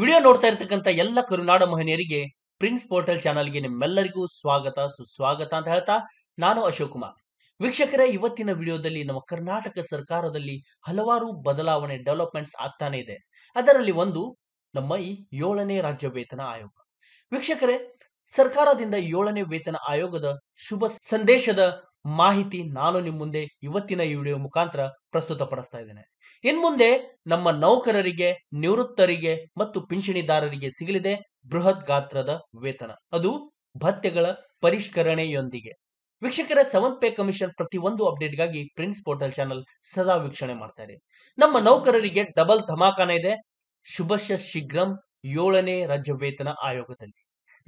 video ನೋಡ್ತಾ ಇರ್ತಕ್ಕಂಥ ಎಲ್ಲ ಕರುನಾಡ ಮಹಿಳೆಯರಿಗೆ ಪ್ರಿನ್ಸ್ ಪೋರ್ಟಲ್ ಗೆ ನಿಮ್ಮೆಲ್ಲರಿಗೂ ಸ್ವಾಗತ ಸುಸ್ವಾಗತ ಅಂತ ಹೇಳ್ತಾ ನಾನು ಅಶೋಕ್ ಕುಮಾರ್ ವೀಕ್ಷಕರೇ ಇವತ್ತಿನ ವಿಡಿಯೋದಲ್ಲಿ ನಮ್ಮ ಕರ್ನಾಟಕ ಸರ್ಕಾರದಲ್ಲಿ ಹಲವಾರು ಬದಲಾವಣೆ ಡೆವಲಪ್ಮೆಂಟ್ಸ್ ಆಗ್ತಾನೆ ಇದೆ ಅದರಲ್ಲಿ ಒಂದು ನಮ್ಮ ಈ ಏಳನೇ ರಾಜ್ಯ ವೇತನ ಆಯೋಗ ವೀಕ್ಷಕರೇ ಸರ್ಕಾರದಿಂದ ಏಳನೇ ವೇತನ ಆಯೋಗದ ಶುಭ ಸಂದೇಶದ ಮಾಹಿತಿ ನಾನು ನಿಮ್ಮ ಮುಂದೆ ಇವತ್ತಿನ ಈ ವಿಡಿಯೋ ಮುಖಾಂತರ ಪ್ರಸ್ತುತಪಡಿಸ್ತಾ ಇದ್ದೇನೆ ಇನ್ ಮುಂದೆ ನಮ್ಮ ನೌಕರರಿಗೆ ನಿವೃತ್ತರಿಗೆ ಮತ್ತು ಪಿಂಚಣಿದಾರರಿಗೆ ಸಿಗಲಿದೆ ಬೃಹತ್ ಗಾತ್ರದ ವೇತನ ಅದು ಭತ್ಯೆಗಳ ಪರಿಷ್ಕರಣೆಯೊಂದಿಗೆ ವೀಕ್ಷಕರ ಸೆವೆಂತ್ ಪೇ ಕಮಿಷನ್ ಪ್ರತಿ ಒಂದು ಅಪ್ಡೇಟ್ಗಾಗಿ ಪ್ರಿನ್ಸ್ ಪೋರ್ಟಲ್ ಚಾನಲ್ ಸದಾ ವೀಕ್ಷಣೆ ಮಾಡ್ತಾ ಇದೆ ನಮ್ಮ ನೌಕರರಿಗೆ ಡಬಲ್ ಧಮಾಕಾನ ಇದೆ ಶುಭಶ ಶೀಘ್ರಂ ಏಳನೇ ರಾಜ್ಯ ವೇತನ ಆಯೋಗದಲ್ಲಿ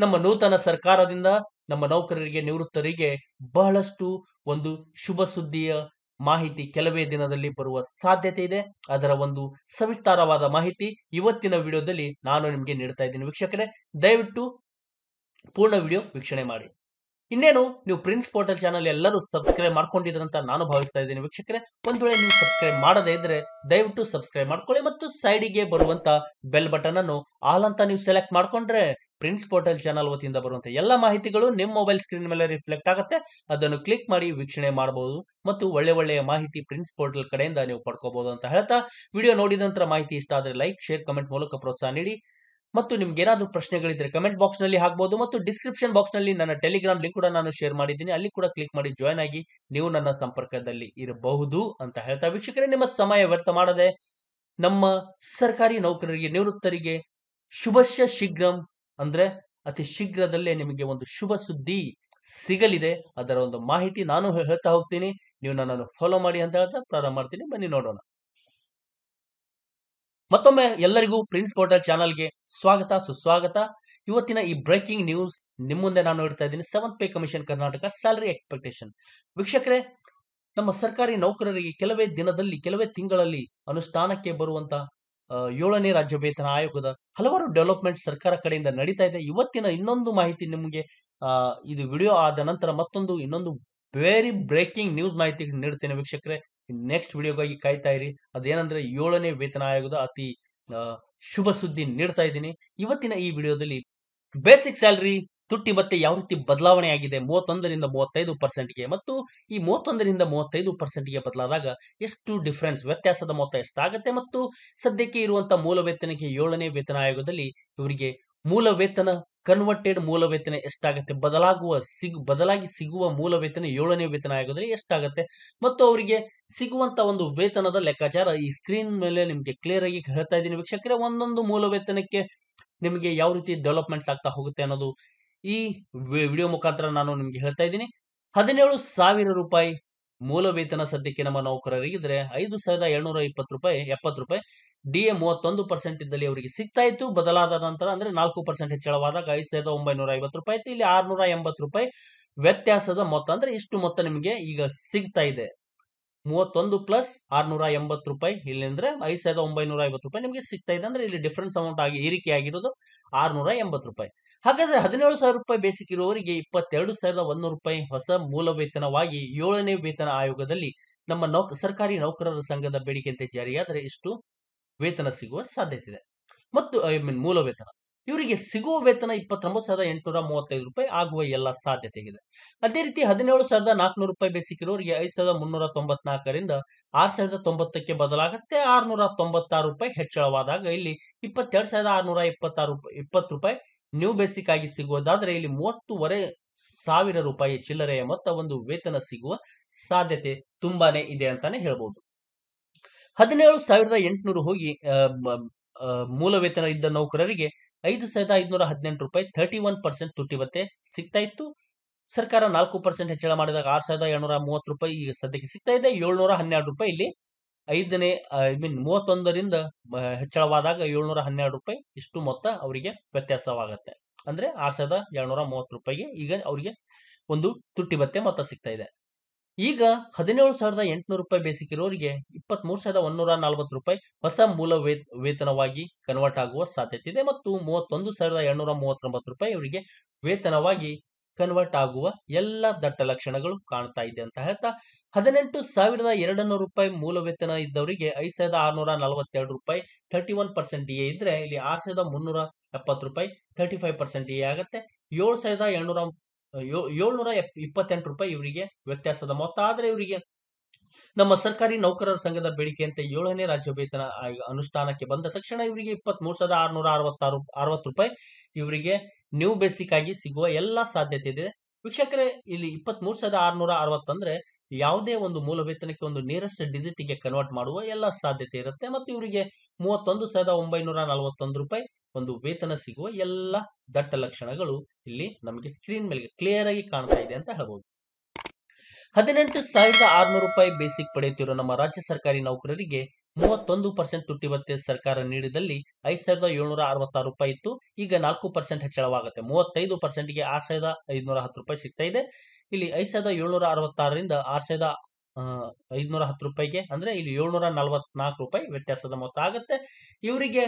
ನಮ್ಮ ನೂತನ ಸರ್ಕಾರದಿಂದ ನಮ್ಮ ನೌಕರರಿಗೆ ನಿವೃತ್ತರಿಗೆ ಬಹಳಷ್ಟು ಒಂದು ಶುಭ ಸುದ್ದಿಯ ಮಾಹಿತಿ ಕೆಲವೇ ದಿನದಲ್ಲಿ ಬರುವ ಸಾಧ್ಯತೆ ಇದೆ ಅದರ ಒಂದು ಸವಿಸ್ತಾರವಾದ ಮಾಹಿತಿ ಇವತ್ತಿನ ವಿಡಿಯೋದಲ್ಲಿ ನಾನು ನಿಮಗೆ ನೀಡ್ತಾ ಇದ್ದೀನಿ ವೀಕ್ಷಕರೇ ದಯವಿಟ್ಟು ಪೂರ್ಣ ವಿಡಿಯೋ ವೀಕ್ಷಣೆ ಮಾಡಿ ಇನ್ನೇನು ನೀವು ಪ್ರಿನ್ಸ್ ಪೋರ್ಟಲ್ ಚಾನಲ್ ಎಲ್ಲರೂ ಸಬ್ಸ್ಕ್ರೈಬ್ ಮಾಡ್ಕೊಂಡಿದ್ರಂತ ನಾನು ಭಾವಿಸ್ತಾ ಇದ್ದೀನಿ ವೀಕ್ಷಕರೇ ಒಂದು ವೇಳೆ ನೀವು ಸಬ್ಸ್ಕ್ರೈಬ್ ಮಾಡದೇ ಇದ್ರೆ ದಯವಿಟ್ಟು ಸಬ್ಸ್ಕ್ರೈಬ್ ಮಾಡ್ಕೊಳ್ಳಿ ಮತ್ತು ಸೈಡಿಗೆ ಬರುವಂತ ಬೆಲ್ ಬಟನ್ ಅನ್ನು ಆಲ್ ಅಂತ ನೀವು ಸೆಲೆಕ್ಟ್ ಮಾಡ್ಕೊಂಡ್ರೆ ಪ್ರಿನ್ಸ್ ಪೋರ್ಟಲ್ ಚಾನಲ್ ವತಿಯಿಂದ ಬರುವಂತ ಎಲ್ಲ ಮಾಹಿತಿಗಳು ನಿಮ್ಮ ಮೊಬೈಲ್ ಸ್ಕ್ರೀನ್ ಮೇಲೆ ರಿಫ್ಲೆಕ್ಟ್ ಆಗುತ್ತೆ ಅದನ್ನು ಕ್ಲಿಕ್ ಮಾಡಿ ವೀಕ್ಷಣೆ ಮಾಡಬಹುದು ಮತ್ತು ಒಳ್ಳೆ ಒಳ್ಳೆಯ ಮಾಹಿತಿ ಪ್ರಿನ್ಸ್ ಪೋರ್ಟಲ್ ಕಡೆಯಿಂದ ನೀವು ಪಡ್ಕೋಬಹುದು ಅಂತ ಹೇಳ್ತಾ ವಿಡಿಯೋ ನೋಡಿದ ನಂತರ ಮಾಹಿತಿ ಇಷ್ಟ ಆದರೆ ಲೈಕ್ ಶೇರ್ ಕಮೆಂಟ್ ಮೂಲಕ ಪ್ರೋತ್ಸಾಹ ನೀಡಿ ಮತ್ತು ನಿಮ್ಗೆ ಏನಾದರೂ ಪ್ರಶ್ನೆಗಳಿದ್ರೆ ಕಮೆಂಟ್ ಬಾಕ್ಸ್ ನಲ್ಲಿ ಹಾಕ್ಬಹುದು ಮತ್ತು ಡಿಸ್ಕ್ರಿಪ್ಷನ್ ಬಾಕ್ಸ್ ನಲ್ಲಿ ನನ್ನ ಟೆಲಿಗ್ರಾಮ್ ಲಿಂಕ್ ಕೂಡ ನಾನು ಶೇರ್ ಮಾಡಿದ್ದೀನಿ ಅಲ್ಲಿ ಕೂಡ ಕ್ಲಿಕ್ ಮಾಡಿ ಜಾಯ್ನ್ ಆಗಿ ನೀವು ನನ್ನ ಸಂಪರ್ಕದಲ್ಲಿ ಇರಬಹುದು ಅಂತ ಹೇಳ್ತಾ ವೀಕ್ಷಕರೇ ನಿಮ್ಮ ಸಮಯ ವ್ಯರ್ಥ ಮಾಡದೆ ನಮ್ಮ ಸರ್ಕಾರಿ ನೌಕರರಿಗೆ ನಿವೃತ್ತರಿಗೆ ಶುಭಶ ಶೀಘ್ರಂ ಅಂದ್ರೆ ಅತಿ ಶೀಘ್ರದಲ್ಲೇ ನಿಮಗೆ ಒಂದು ಶುಭ ಸುದ್ದಿ ಸಿಗಲಿದೆ ಅದರ ಒಂದು ಮಾಹಿತಿ ನಾನು ಹೇಳ್ತಾ ಹೋಗ್ತೀನಿ ನೀವು ನನ್ನನ್ನು ಫಾಲೋ ಮಾಡಿ ಅಂತ ಹೇಳ್ತಾ ಪ್ರಾರಂಭ ಮಾಡ್ತೀನಿ ಬನ್ನಿ ನೋಡೋಣ ಮತ್ತೊಮ್ಮೆ ಎಲ್ಲರಿಗೂ ಪ್ರಿನ್ಸ್ ಪೋರ್ಟಲ್ ಚಾನಲ್ಗೆ ಸ್ವಾಗತ ಸುಸ್ವಾಗತ ಇವತ್ತಿನ ಈ ಬ್ರೇಕಿಂಗ್ ನ್ಯೂಸ್ ನಿಮ್ಮ ಮುಂದೆ ನಾನು ನೋಡ್ತಾ ಇದ್ದೀನಿ seventh pay commission Karnataka salary expectation ವೀಕ್ಷಕರೇ ನಮ್ಮ ಸರ್ಕಾರಿ ನೌಕರರಿಗೆ ಕೆಲವೇ ದಿನದಲ್ಲಿ ಕೆಲವೇ ತಿಂಗಳಲ್ಲಿ ಅನುಷ್ಠಾನಕ್ಕೆ ಬರುವಂತ ಏಳನೇ ರಾಜ್ಯ ವೇತನ ಆಯೋಗದ ಹಲವಾರು ಡೆವಲಪ್ಮೆಂಟ್ ಸರ್ಕಾರ ಕಡೆಯಿಂದ ನಡೀತಾ ಇದೆ ಇವತ್ತಿನ ಇನ್ನೊಂದು ಮಾಹಿತಿ ನಿಮಗೆ ಇದು ವಿಡಿಯೋ ಆದ ನಂತರ ಮತ್ತೊಂದು ಇನ್ನೊಂದು ವೆರಿ ಬ್ರೇಕಿಂಗ್ ನ್ಯೂಸ್ ಮಾಹಿತಿ ನೀಡ್ತೇನೆ ವೀಕ್ಷಕರೇ ನೆಕ್ಸ್ಟ್ ವಿಡಿಯೋಗಾಗಿ ಕಾಯ್ತಾ ಇರಿ ಅದೇನಂದ್ರೆ ಏಳನೇ ವೇತನ ಆಯೋಗದ ಅತಿ ಶುಭ ಸುದ್ದಿ ನೀಡ್ತಾ ಇದ್ದೀನಿ ಇವತ್ತಿನ ಈ ವಿಡಿಯೋದಲ್ಲಿ ಬೇಸಿಕ್ ಸ್ಯಾಲರಿ ತುಟ್ಟಿ ಮತ್ತೆ ಯಾವ ರೀತಿ ಬದಲಾವಣೆ ಆಗಿದೆ ಮೂವತ್ತೊಂದರಿಂದ ಮೂವತ್ತೈದು ಪರ್ಸೆಂಟ್ಗೆ ಮತ್ತು ಈ ಮೂವತ್ತೊಂದರಿಂದ ಮೂವತ್ತೈದು ಪರ್ಸೆಂಟ್ಗೆ ಬದಲಾದಾಗ ಎಷ್ಟು ಡಿಫ್ರೆನ್ಸ್ ವ್ಯತ್ಯಾಸದ ಮೊತ್ತ ಎಷ್ಟಾಗತ್ತೆ ಮತ್ತು ಸದ್ಯಕ್ಕೆ ಇರುವಂತಹ ಮೂಲ ವೇತನಕ್ಕೆ ಏಳನೇ ವೇತನ ಆಯೋಗದಲ್ಲಿ ಇವರಿಗೆ ಮೂಲ ವೇತನ ಕನ್ವರ್ಟೆಡ್ ಮೂಲ ವೇತನ ಎಷ್ಟಾಗುತ್ತೆ ಬದಲಾಗುವ ಸಿಗ್ ಬದಲಾಗಿ ಸಿಗುವ ಮೂಲ ವೇತನ ಏಳನೇ ವೇತನ ಆಗೋದ್ರೆ ಎಷ್ಟಾಗುತ್ತೆ ಮತ್ತು ಅವರಿಗೆ ಸಿಗುವಂತ ಒಂದು ವೇತನದ ಲೆಕ್ಕಾಚಾರ ಈ ಸ್ಕ್ರೀನ್ ಮೇಲೆ ನಿಮಗೆ ಕ್ಲಿಯರ್ ಆಗಿ ಹೇಳ್ತಾ ಇದ್ದೀನಿ ವೀಕ್ಷಕರೇ ಒಂದೊಂದು ಮೂಲ ವೇತನಕ್ಕೆ ನಿಮಗೆ ಯಾವ ರೀತಿ ಡೆವಲಪ್ಮೆಂಟ್ಸ್ ಆಗ್ತಾ ಹೋಗುತ್ತೆ ಅನ್ನೋದು ಈ ವಿಡಿಯೋ ಮುಖಾಂತರ ನಾನು ನಿಮ್ಗೆ ಹೇಳ್ತಾ ಇದ್ದೀನಿ ಹದಿನೇಳು ಸಾವಿರ ರೂಪಾಯಿ ಮೂಲ ವೇತನ ಸದ್ಯಕ್ಕೆ ನಮ್ಮ ನೌಕರರಿಗಿದ್ರೆ ಐದು ಸಾವಿರದ ಏಳ್ನೂರ ಇಪ್ಪತ್ತು ರೂಪಾಯಿ ಎಪ್ಪತ್ತು ರೂಪಾಯಿ ಡಿ ಎ ಮೂವತ್ತೊಂದು ಪರ್ಸೆಂಟ್ ಇದ್ದಲ್ಲಿ ಅವರಿಗೆ ಸಿಗ್ತಾ ಇತ್ತು ಬದಲಾದ ನಂತರ ಅಂದ್ರೆ ನಾಲ್ಕು ಪರ್ಸೆಂಟ್ ಹೆಚ್ಚಳವಾದಾಗ ಐದು ಸಾವಿರದ ಒಂಬೈನೂರ ಐವತ್ತು ರೂಪಾಯಿ ಇತ್ತು ಇಲ್ಲಿ ಆರ್ನೂರ ಎಂಬತ್ತು ರೂಪಾಯಿ ವ್ಯತ್ಯಾಸದ ಮೊತ್ತ ಅಂದ್ರೆ ಇಷ್ಟು ಮೊತ್ತ ನಿಮಗೆ ಈಗ ಸಿಗ್ತಾ ಇದೆ ಮೂವತ್ತೊಂದು ಪ್ಲಸ್ ಆರ್ನೂರ ಎಂಬತ್ತು ರೂಪಾಯಿ ಇಲ್ಲಿ ಅಂದ್ರೆ ಐದು ಸಾವಿರದ ಒಂಬೈನೂರ ಐವತ್ತು ರೂಪಾಯಿ ನಿಮಗೆ ಸಿಗ್ತಾ ಇದೆ ಅಂದ್ರೆ ಇಲ್ಲಿ ಡಿಫ್ರೆನ್ಸ್ ಅಮೌಂಟ್ ಆಗಿ ಏರಿಕೆ ಆಗಿರೋದು ಆರ್ನೂರ ಎಂಬತ್ತು ರೂಪಾಯಿ ಹಾಗಾದ್ರೆ ಹದಿನೇಳು ಸಾವಿರ ರೂಪಾಯಿ ಬೇಸಿಕ್ ಇರುವವರಿಗೆ ಇಪ್ಪತ್ತೆರಡು ಸಾವಿರದ ಒಂದೂರು ರೂಪಾಯಿ ಹೊಸ ಮೂಲ ವೇತನವಾಗಿ ಏಳನೇ ವೇತನ ಆಯೋಗದಲ್ಲಿ ನಮ್ಮ ನೌಕ ಸರ್ಕಾರಿ ನೌಕರರ ಸಂಘದ ಬೇಡಿಕೆಯಂತೆ ಜಾರಿಯಾದರೆ ಇಷ್ಟು ವೇತನ ಸಿಗುವ ಸಾಧ್ಯತೆ ಇದೆ ಮತ್ತು ಐ ಮೀನ್ ಮೂಲ ವೇತನ ಇವರಿಗೆ ಸಿಗುವ ವೇತನ ಇಪ್ಪತ್ತೊಂಬತ್ತು ಸಾವಿರದ ಎಂಟುನೂರ ಮೂವತ್ತೈದು ರೂಪಾಯಿ ಆಗುವ ಎಲ್ಲ ಇದೆ ಅದೇ ರೀತಿ ಹದಿನೇಳು ಸಾವಿರದ ನಾಲ್ಕುನೂರು ರೂಪಾಯಿ ಬೇಸಿಕ್ ಇರೋರಿಗೆ ಐದು ಸಾವಿರದ ಮುನ್ನೂರ ತೊಂಬತ್ನಾಲ್ಕರಿಂದ ಆರು ಸಾವಿರದ ತೊಂಬತ್ತಕ್ಕೆ ಬದಲಾಗತ್ತೆ ಆರುನೂರ ತೊಂಬತ್ತಾರು ರೂಪಾಯಿ ಹೆಚ್ಚಳವಾದಾಗ ಇಲ್ಲಿ ಇಪ್ಪತ್ತೆರಡು ಸಾವಿರದ ಆರುನೂರ ಇಪ್ಪತ್ತಾರು ಇಪ್ಪತ್ತು ರೂಪಾಯಿ ನ್ಯೂ ಬೇಸಿಕ್ ಆಗಿ ಸಿಗುವುದಾದ್ರೆ ಇಲ್ಲಿ ಮೂವತ್ತೂವರೆ ಸಾವಿರ ರೂಪಾಯಿ ಚಿಲ್ಲರೆಯ ಮೊತ್ತ ಒಂದು ವೇತನ ಸಿಗುವ ಸಾಧ್ಯತೆ ತುಂಬಾನೇ ಇದೆ ಅಂತಾನೆ ಹೇಳ್ಬೋದು ಹದಿನೇಳು ಸಾವಿರದ ಎಂಟುನೂರು ಹೋಗಿ ಮೂಲ ವೇತನ ಇದ್ದ ನೌಕರರಿಗೆ ಐದು ಸಾವಿರದ ಐದುನೂರ ಹದಿನೆಂಟು ರೂಪಾಯಿ ಥರ್ಟಿ ಒನ್ ಪರ್ಸೆಂಟ್ ತುಟ್ಟಿ ಭತ್ತೆ ಸಿಗ್ತಾ ಇತ್ತು ಸರ್ಕಾರ ನಾಲ್ಕು ಪರ್ಸೆಂಟ್ ಹೆಚ್ಚಳ ಮಾಡಿದಾಗ ಆರು ಸಾವಿರದ ಏಳ್ನೂರ ಮೂವತ್ತು ರೂಪಾಯಿ ಈಗ ಸದ್ಯಕ್ಕೆ ಸಿಗ್ತಾ ಇದೆ ಏಳ್ನೂರ ಹನ್ನೆರಡು ರೂಪಾಯಿ ಇಲ್ಲಿ ಐದನೇ ಐ ಮೀನ್ ಮೂವತ್ತೊಂದರಿಂದ ಹೆಚ್ಚಳವಾದಾಗ ಏಳ್ನೂರ ಹನ್ನೆರಡು ರೂಪಾಯಿ ಇಷ್ಟು ಮೊತ್ತ ಅವರಿಗೆ ವ್ಯತ್ಯಾಸವಾಗುತ್ತೆ ಅಂದ್ರೆ ಆರು ಸಾವಿರದ ಏಳ್ನೂರ ಮೂವತ್ತು ರೂಪಾಯಿಗೆ ಈಗ ಅವರಿಗೆ ಒಂದು ತುಟ್ಟಿ ಭತ್ತೆ ಮೊತ್ತ ಸಿಗ್ತಾ ಇದೆ ಈಗ ಹದಿನೇಳು ಸಾವಿರದ ಎಂಟುನೂರು ರೂಪಾಯಿ ಬೇಸಿಕ್ ಇರೋರಿಗೆ ಇಪ್ಪತ್ತ್ ಮೂರು ಸಾವಿರದ ಒಂದೂರ ನಲವತ್ತು ರೂಪಾಯಿ ಹೊಸ ಮೂಲ ವೇತನವಾಗಿ ಕನ್ವರ್ಟ್ ಆಗುವ ಸಾಧ್ಯತೆ ಇದೆ ಮತ್ತು ಮೂವತ್ತೊಂದು ಸಾವಿರದ ಎರಡ್ನೂರ ಮೂವತ್ತೊಂಬತ್ತು ರೂಪಾಯಿ ಇವರಿಗೆ ವೇತನವಾಗಿ ಕನ್ವರ್ಟ್ ಆಗುವ ಎಲ್ಲ ದಟ್ಟ ಲಕ್ಷಣಗಳು ಕಾಣ್ತಾ ಇದೆ ಅಂತ ಹೇಳ್ತಾ ಹದಿನೆಂಟು ಸಾವಿರದ ಎರಡು ನೂರು ರೂಪಾಯಿ ಮೂಲ ವೇತನ ಇದ್ದವರಿಗೆ ಐದು ಸಾವಿರದ ಆರುನೂರ ನಲವತ್ತೆರಡು ರೂಪಾಯಿ thirty one percent D A ಇದ್ರೆ ಇಲ್ಲಿ ಆರು ಸಾವಿರದ ಮುನ್ನೂರ ಎಪ್ಪತ್ತು ರೂಪಾಯಿ thirty five percent D A ಆಗುತ್ತೆ ಏಳು ಸಾವಿರದ ಎರಡುನೂರ ಏಳ್ನೂರ ಇಪ್ಪತ್ತೆಂಟು ರೂಪಾಯಿ ಇವರಿಗೆ ವ್ಯತ್ಯಾಸದ ಮೊತ್ತ ಆದ್ರೆ ಇವರಿಗೆ ನಮ್ಮ ಸರ್ಕಾರಿ ನೌಕರರ ಸಂಘದ ಬೇಡಿಕೆಯಂತೆ ಏಳನೇ ರಾಜ್ಯ ವೇತನ ಅನುಷ್ಠಾನಕ್ಕೆ ಬಂದ ತಕ್ಷಣ ಇವರಿಗೆ ಇಪ್ಪತ್ತ್ ಮೂರು ಸಾವಿರದ ಆರ್ನೂರ ಅರವತ್ತಾರು ಅರವತ್ತು ರೂಪಾಯಿ ಇವರಿಗೆ ನ್ಯೂ ಬೇಸಿಕ್ ಆಗಿ ಸಿಗುವ ಎಲ್ಲಾ ಸಾಧ್ಯತೆ ಇದೆ ವೀಕ್ಷಕರೇ ಇಲ್ಲಿ ಇಪ್ಪತ್ತ್ ಮೂರು ಸಾವಿರದ ಆರ್ನೂರ ಅರವತ್ತಂದ್ರೆ ಯಾವುದೇ ಒಂದು ಮೂಲ ವೇತನಕ್ಕೆ ಒಂದು ನಿಯರೆಸ್ಟ್ ಡಿಜಿಟ್ ಕನ್ವರ್ಟ್ ಮಾಡುವ ಎಲ್ಲ ಸಾಧ್ಯತೆ ಇರುತ್ತೆ ಮತ್ತು ಇವರಿಗೆ ಮೂವತ್ತೊಂದು ಸಾವಿರದ ಒಂಬೈನೂರ ನಲವತ್ತೊಂದು ರೂಪಾಯಿ ಒಂದು ವೇತನ ಸಿಗುವ ಎಲ್ಲ ದಟ್ಟ ಲಕ್ಷಣಗಳು ಇಲ್ಲಿ ನಮಗೆ ಸ್ಕ್ರೀನ್ ಮೇಲೆ ಕ್ಲಿಯರ್ ಆಗಿ ಕಾಣ್ತಾ ಇದೆ ಅಂತ ಹೇಳ್ಬೋದು ಹದಿನೆಂಟು ಸಾವಿರದ ಆರ್ನೂರು ರೂಪಾಯಿ ಬೇಸಿಕ್ ಪಡೆಯುತ್ತಿರುವ ನಮ್ಮ ರಾಜ್ಯ ಸರ್ಕಾರಿ ನೌಕರರಿಗೆ ಮೂವತ್ತೊಂದು ಪರ್ಸೆಂಟ್ ತುಟ್ಟಿ ಭತ್ತೆ ಸರ್ಕಾರ ನೀಡಿದಲ್ಲಿ ಐದು ಸಾವಿರದ ಏಳ್ನೂರ ಅರವತ್ತಾರು ರೂಪಾಯಿ ಇತ್ತು ಈಗ ನಾಲ್ಕು ಪರ್ಸೆಂಟ್ ಹೆಚ್ಚಳವಾಗುತ್ತೆ ಮೂವತ್ತೈದು ಪರ್ಸೆಂಟ್ಗೆ ಆರು ಸಾವಿರದ ಐದುನೂರ ಹತ್ತು ರೂಪಾಯಿ ಸಿಗ್ತಾ ಇದೆ ಇಲ್ಲಿ ಐದು ಸಾವಿರದ ಏಳ್ನೂರ ಅರವತ್ತಾರರಿಂದ ಆರು ಸಾವಿರದ ಐದುನೂರ ಹತ್ತು ರೂಪಾಯಿಗೆ ಅಂದ್ರೆ ಇಲ್ಲಿ ಏಳ್ನೂರ ನಾಲ್ಕು ರೂಪಾಯಿ ವ್ಯತ್ಯಾಸದ ಮೊತ್ತ ಆಗುತ್ತೆ ಇವರಿಗೆ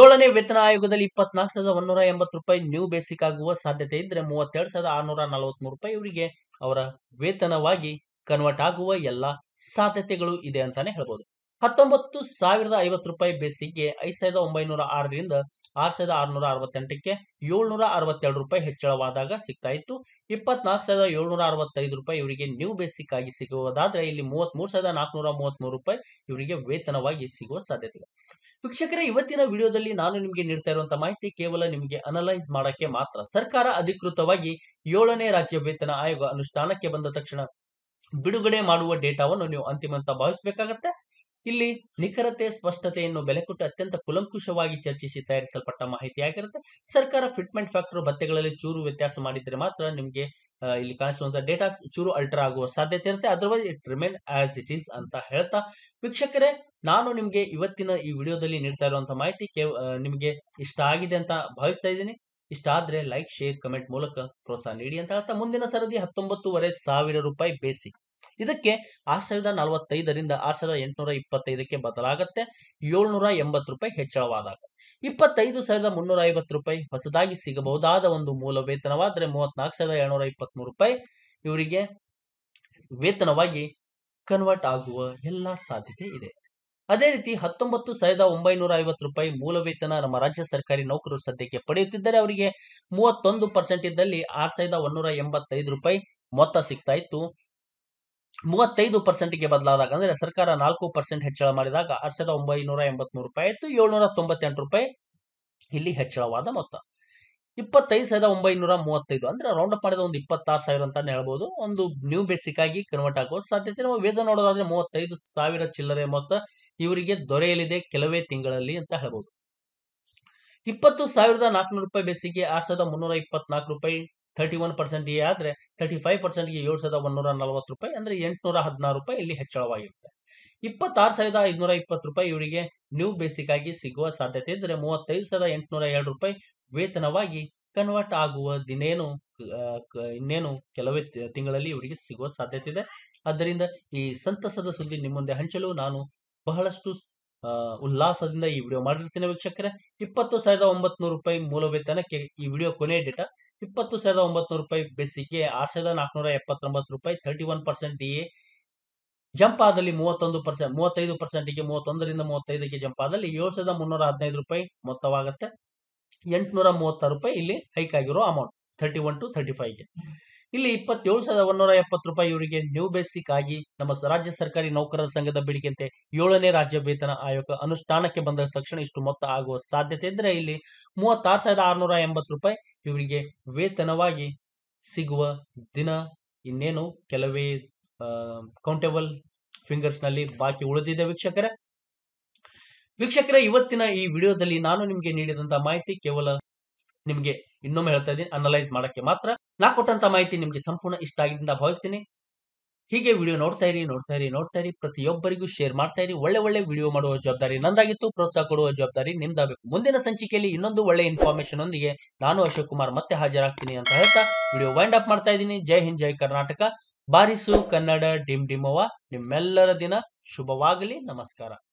ಏಳನೇ ವೇತನ ಆಯೋಗದಲ್ಲಿ ಇಪ್ಪತ್ನಾಲ್ಕು ಸಾವಿರದ ಒಂದೂರ ಎಂಬತ್ತು ರೂಪಾಯಿ ನ್ಯೂ ಬೇಸಿಕ್ ಆಗುವ ಸಾಧ್ಯತೆ ಇದ್ರೆ ಮೂವತ್ತೆರಡು ಸಾವಿರದ ಆರುನೂರ ನಲವತ್ಮೂರು ರೂಪಾಯಿ ಇವರಿಗೆ ಅವರ ವೇತನವಾಗಿ ಕನ್ವರ್ಟ್ ಆಗುವ ಎಲ್ಲ ಸಾಧ್ಯತೆಗಳು ಇದೆ ಅಂತಾನೆ ಹೇಳ್ಬೋದು ಹತ್ತೊಂಬತ್ತು ಸಾವಿರದ ಐವತ್ತು ರೂಪಾಯಿ ಬೇಸಿಗೆ ಐದು ಸಾವಿರದ ಒಂಬೈನೂರ ಆರರಿಂದ ಆರು ಸಾವಿರದ ಆರುನೂರ ಅರವತ್ತೆಂಟಕ್ಕೆ ಏಳ್ನೂರ ಅರವತ್ತೆರಡು ರೂಪಾಯಿ ಹೆಚ್ಚಳವಾದಾಗ ಸಿಗ್ತಾ ಇತ್ತು ಇಪ್ಪತ್ನಾಲ್ಕು ಸಾವಿರದ ಏಳ್ನೂರ ಅರವತ್ತೈದು ರೂಪಾಯಿ ಇವರಿಗೆ ನ್ಯೂ ಬೇಸಿಕ್ ಆಗಿ ಸಿಗುವುದಾದ್ರೆ ಇಲ್ಲಿ ಮೂವತ್ಮೂರು ಸಾವಿರದ ನಾಲ್ಕುನೂರ ಮೂವತ್ಮೂರು ರೂಪಾಯಿ ಇವರಿಗೆ ವೇತನವಾಗಿ ಸಿಗುವ ಸಾಧ್ಯತೆ ಇದೆ ವೀಕ್ಷಕರೇ ಇವತ್ತಿನ ವಿಡಿಯೋದಲ್ಲಿ ನಾನು ನಿಮಗೆ ನೀಡ್ತಾ ಇರುವಂತಹ ಮಾಹಿತಿ ಕೇವಲ ನಿಮಗೆ ಅನಲೈಸ್ ಮಾಡಕ್ಕೆ ಮಾತ್ರ ಸರ್ಕಾರ ಅಧಿಕೃತವಾಗಿ ಏಳನೇ ರಾಜ್ಯ ವೇತನ ಆಯೋಗ ಅನುಷ್ಠಾನಕ್ಕೆ ಬಂದ ತಕ್ಷಣ ಬಿಡುಗಡೆ ಮಾಡುವ ಡೇಟಾವನ್ನು ನೀವು ಅಂತಿಮ ಅಂತ ಭಾವಿಸಬೇಕಾಗತ್ತೆ ಇಲ್ಲಿ ನಿಖರತೆ ಸ್ಪಷ್ಟತೆಯನ್ನು ಬೆಲೆ ಕೊಟ್ಟು ಅತ್ಯಂತ ಕುಲಂಕುಷವಾಗಿ ಚರ್ಚಿಸಿ ತಯಾರಿಸಲ್ಪಟ್ಟ ಮಾಹಿತಿಯಾಗಿರುತ್ತೆ ಸರ್ಕಾರ ಫಿಟ್ಮೆಂಟ್ ಫ್ಯಾಕ್ಟರ್ ಬತ್ತೆಗಳಲ್ಲಿ ಚೂರು ವ್ಯತ್ಯಾಸ ಮಾಡಿದ್ರೆ ಮಾತ್ರ ನಿಮಗೆ ಇಲ್ಲಿ ಕಾಣಿಸುವಂತಹ ಡೇಟಾ ಚೂರು ಅಲ್ಟರ್ ಆಗುವ ಸಾಧ್ಯತೆ ಇರುತ್ತೆ otherwise it remain as it is ಅಂತ ಹೇಳ್ತಾ ವೀಕ್ಷಕರೇ ನಾನು ನಿಮಗೆ ಇವತ್ತಿನ ಈ ವಿಡಿಯೋದಲ್ಲಿ ನೀಡ್ತಾ ಇರುವಂತಹ ಮಾಹಿತಿ ನಿಮಗೆ ಇಷ್ಟ ಆಗಿದೆ ಅಂತ ಭಾವಿಸ್ತಾ ಇದ್ದೀನಿ ಇಷ್ಟ ಆದ್ರೆ ಲೈಕ್ ಶೇರ್ ಕಮೆಂಟ್ ಮೂಲಕ ಪ್ರೋತ್ಸಾಹ ನೀಡಿ ಅಂತ ಹೇಳ್ತಾ ಮುಂದಿನ ಸರದಿ ಹತ್ತೊಂಬತ್ತುವರೆ ಸಾವಿರ ರೂಪಾಯಿ ಬೇಸಿಕ್ ಇದಕ್ಕೆ ಆರ್ ಸಾವಿರದ ನಲವತ್ತೈದರಿಂದ ಆರ್ ಸಾವಿರದ ಎಂಟುನೂರ ಇಪ್ಪತ್ತೈದಕ್ಕೆ ಬದಲಾಗುತ್ತೆ ಏಳ್ನೂರ ಎಂಬತ್ತು ರೂಪಾಯಿ ಹೆಚ್ಚಳವಾದಾಗ ಇಪ್ಪತ್ತೈದು ಸಾವಿರದ ಮುನ್ನೂರ ಐವತ್ತು ರೂಪಾಯಿ ಹೊಸದಾಗಿ ಸಿಗಬಹುದಾದ ಒಂದು ಮೂಲ ವೇತನವಾದರೆ ಮೂವತ್ನಾಲ್ಕು ಸಾವಿರದ ಏಳ್ನೂರ ಇಪ್ಪತ್ಮೂರು ರೂಪಾಯಿ ಇವರಿಗೆ ವೇತನವಾಗಿ ಕನ್ವರ್ಟ್ ಆಗುವ ಎಲ್ಲ ಸಾಧ್ಯತೆ ಇದೆ ಅದೇ ರೀತಿ ಹತ್ತೊಂಬತ್ತು ಸಾವಿರದ ಒಂಬೈನೂರ ಐವತ್ತು ರೂಪಾಯಿ ಮೂಲ ವೇತನ ನಮ್ಮ ರಾಜ್ಯ ಸರ್ಕಾರಿ ನೌಕರರು ಸದ್ಯಕ್ಕೆ ಪಡೆಯುತ್ತಿದ್ದರೆ ಅವರಿಗೆ ಮೂವತ್ತೊಂದು ಪರ್ಸೆಂಟ್ ಇದ್ದಲ್ಲಿ ಆರ್ ಸಾವಿರದ ಒಂದೂರ ಎಂಬತ್ತೈದು ರೂಪಾಯಿ ಮೊತ್ತ ಸಿಗ್ತಾ ಇತ್ತು ಮೂವತ್ತೈದು ಪರ್ಸೆಂಟ್ಗೆ ಬದಲಾದಾಗ ಅಂದರೆ ಸರ್ಕಾರ ನಾಲ್ಕು ಪರ್ಸೆಂಟ್ ಹೆಚ್ಚಳ ಮಾಡಿದಾಗ ಆರು ಸಾವಿರದ ಒಂಬೈನೂರ ಎಂಬತ್ಮೂರು ರೂಪಾಯಿ ಆಯಿತು ಏಳ್ನೂರ ತೊಂಬತ್ತೆಂಟು ರೂಪಾಯಿ ಇಲ್ಲಿ ಹೆಚ್ಚಳವಾದ ಮೊತ್ತ ಇಪ್ಪತ್ತೈದು ಸಾವಿರದ ಒಂಬೈನೂರ ಮೂವತ್ತೈದು ಅಂದ್ರೆ ರೌಂಡ್ ಮಾಡಿದ ಒಂದು ಇಪ್ಪತ್ತಾರು ಸಾವಿರ ಅಂತಾನೆ ಹೇಳ್ಬೋದು ಒಂದು ನ್ಯೂ ಬೇಸಿಕ್ ಆಗಿ ಕನ್ವರ್ಟ್ ಆಗುವ ಸಾಧ್ಯತೆ ನಾವು ವೇದ ನೋಡೋದಾದ್ರೆ ಮೂವತ್ತೈದು ಸಾವಿರ ಚಿಲ್ಲರೆ ಮೊತ್ತ ಇವರಿಗೆ ದೊರೆಯಲಿದೆ ಕೆಲವೇ ತಿಂಗಳಲ್ಲಿ ಅಂತ ಹೇಳ್ಬೋದು ಇಪ್ಪತ್ತು ಸಾವಿರದ ನಾಲ್ಕುನೂರು ರೂಪಾಯಿ ಬೇಸಿಗೆ ಆರು ಸಾವಿರದ ಮುನ್ನೂರ ಇಪ್ಪತ್ನಾಲ್ಕು ರೂಪಾಯಿ ತರ್ಟಿ ಒನ್ ಪರ್ಸೆಂಟ್ಗೆ ಆದ್ರೆ ತರ್ಟಿ ಫೈವ್ ಪರ್ಸೆಂಟ್ಗೆ ಏಳು ಸಾವಿರದ ಒಂದೂರ ನಲವತ್ತು ರೂಪಾಯಿ ಅಂದರೆ ಎಂಟುನೂರ ಹದಿನಾರು ರೂಪಾಯಿ ಇಲ್ಲಿ ಹೆಚ್ಚಳವಾಗಿರುತ್ತೆ ಇಪ್ಪತ್ತಾರು ಸಾವಿರದ ಐದುನೂರ ಇಪ್ಪತ್ತು ರೂಪಾಯಿ ಇವರಿಗೆ ನ್ಯೂ ಬೇಸಿಕ್ ಆಗಿ ಸಿಗುವ ಸಾಧ್ಯತೆ ಇದ್ರೆ ಮೂವತ್ತೈದು ಸಾವಿರದ ಎಂಟುನೂರ ಎರಡು ರೂಪಾಯಿ ವೇತನವಾಗಿ ಕನ್ವರ್ಟ್ ಆಗುವ ದಿನೇನು ಇನ್ನೇನು ಕೆಲವೇ ತಿಂಗಳಲ್ಲಿ ಇವರಿಗೆ ಸಿಗುವ ಸಾಧ್ಯತೆ ಇದೆ ಆದ್ದರಿಂದ ಈ ಸಂತಸದ ಸುದ್ದಿ ನಿಮ್ಮ ಮುಂದೆ ಹಂಚಲು ನಾನು ಬಹಳಷ್ಟು ಉಲ್ಲಾಸದಿಂದ ಈ ವಿಡಿಯೋ ಮಾಡಿರ್ತೀನಿ ವೀಕ್ಷಕರೇ ಇಪ್ಪತ್ತು ಸಾವಿರದ ಒಂಬತ್ತು ರೂಪಾಯಿ ಮೂಲ ವೇತನಕ್ಕೆ ಈ ವಿಡಿಯೋ ಕೊನೆ ಡೇಟಾ ಇಪ್ಪತ್ತು ಸಾವಿರದ ಒಂಬತ್ತು ರೂಪಾಯಿ ಬೇಸಿಗೆ ಆರು ಸಾವಿರದ ನಾಲ್ಕುನೂರ ಎಪ್ಪತ್ತೊಂಬತ್ತು ರೂಪಾಯಿ thirty one percent a jump ಆದಲ್ಲಿ ಮೂವತ್ತೊಂದು ಪರ್ಸೆಂಟ್ ಮೂವತ್ತೈದು ಪರ್ಸೆಂಟಿಗೆ ಮೂವತ್ತೊಂದರಿಂದ ಮೂವತ್ತೈದಕ್ಕೆ ಜಂಪ್ ಆದಲ್ಲಿ ಏಳು ಸಾವಿರದ ಮುನ್ನೂರ ಹದಿನೈದು ರೂಪಾಯಿ ಮೊತ್ತವಾಗುತ್ತೆ ಎಂಟುನೂರ ಮೂವತ್ತಾರು ರೂಪಾಯಿ ಇಲ್ಲಿ ಹೈಕ್ ಆಗಿರೋ amount thirty one to thirty ಫೈವ್ಗೆ ಇಲ್ಲಿ ಇಪ್ಪತ್ತೇಳು ಸಾವಿರದ ಒಂದೂರ ಎಪ್ಪತ್ತು ರೂಪಾಯಿ ಇವರಿಗೆ ನ್ಯೂ ಬೇಸಿಕ್ ಆಗಿ ನಮ್ಮ ರಾಜ್ಯ ಸರ್ಕಾರಿ ನೌಕರರ ಸಂಘದ ಬೇಡಿಕೆಯಂತೆ ಏಳನೇ ರಾಜ್ಯ ವೇತನ ಆಯೋಗ ಅನುಷ್ಠಾನಕ್ಕೆ ಬಂದ ತಕ್ಷಣ ಇಷ್ಟು ಮೊತ್ತ ಆಗುವ ಸಾಧ್ಯತೆ ಇದ್ರೆ ಇಲ್ಲಿ ಮೂವತ್ತಾರು ಸಾವಿರದ ಆರುನೂರ ಎಂಬತ್ತು ರೂಪಾಯಿ ಇವರಿಗೆ ವೇತನವಾಗಿ ಸಿಗುವ ದಿನ ಇನ್ನೇನು ಕೆಲವೇ ಕೌಂಟೇಬಲ್ ನಲ್ಲಿ ಬಾಕಿ ಉಳಿದಿದೆ ವೀಕ್ಷಕರೇ ವೀಕ್ಷಕರ ಇವತ್ತಿನ ಈ ವಿಡಿಯೋದಲ್ಲಿ ನಾನು ನಿಮಗೆ ನೀಡಿದಂತಹ ಮಾಹಿತಿ ಕೇವಲ ನಿಮಗೆ ಇನ್ನೊಮ್ಮೆ ಹೇಳ್ತಾ ಇದ್ದೀನಿ ಅನಲೈಸ್ ಮಾಡಕ್ಕೆ ಮಾತ್ರ ನಾ ಕೊಟ್ಟಂತ ಮಾಹಿತಿ ನಿಮಗೆ ಸಂಪೂರ್ಣ ಇಷ್ಟ ಆಗಿದ್ದ ಭಾವಿಸ್ತೀನಿ ಹೀಗೆ ವಿಡಿಯೋ ನೋಡ್ತಾ ಇರಿ ನೋಡ್ತಾ ಇರಿ ನೋಡ್ತಾ ಇರಿ ಪ್ರತಿಯೊಬ್ಬರಿಗೂ ಶೇರ್ ಮಾಡ್ತಾ ಇರಿ ಒಳ್ಳೆ ಒಳ್ಳೆ ವಿಡಿಯೋ ಮಾಡುವ ಜವಾಬ್ದಾರಿ ನಂದಾಗಿತ್ತು ಪ್ರೋತ್ಸಾಹ ಕೊಡುವ ಜವಾಬ್ದಾರಿ ನಿಮ್ದಾಗಬೇಕು ಮುಂದಿನ ಸಂಚಿಕೆಯಲ್ಲಿ ಇನ್ನೊಂದು ಒಳ್ಳೆ ಇನ್ಫಾರ್ಮೇಶನ್ ಒಂದಿಗೆ ನಾನು ಅಶೋಕ್ ಕುಮಾರ್ ಮತ್ತೆ ಹಾಜರಾಗ್ತೀನಿ ಅಂತ ಹೇಳ್ತಾ ವಿಡಿಯೋ ವೈಂಡ್ ಅಪ್ ಮಾಡ್ತಾ ಇದ್ದೀನಿ ಜೈ ಹಿಂದ್ ಜೈ ಕರ್ನಾಟಕ ಬಾರಿಸು ಕನ್ನಡ ಡಿಮ್ ಡಿಮವ ನಿಮ್ಮೆಲ್ಲರ ದಿನ ಶುಭವಾಗಲಿ ನಮಸ್ಕಾರ